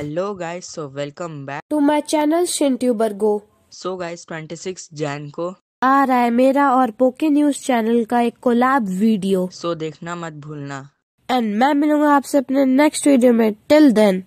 hello guys so welcome back to my channel शिंट्यूबर go so guys 26 June को आ रहा है मेरा और पोके न्यूज चैनल का एक कोलाब वीडियो सो so, देखना मत भूलना एंड मैं मिलूंगा आपसे अपने नेक्स्ट वीडियो में टिल देन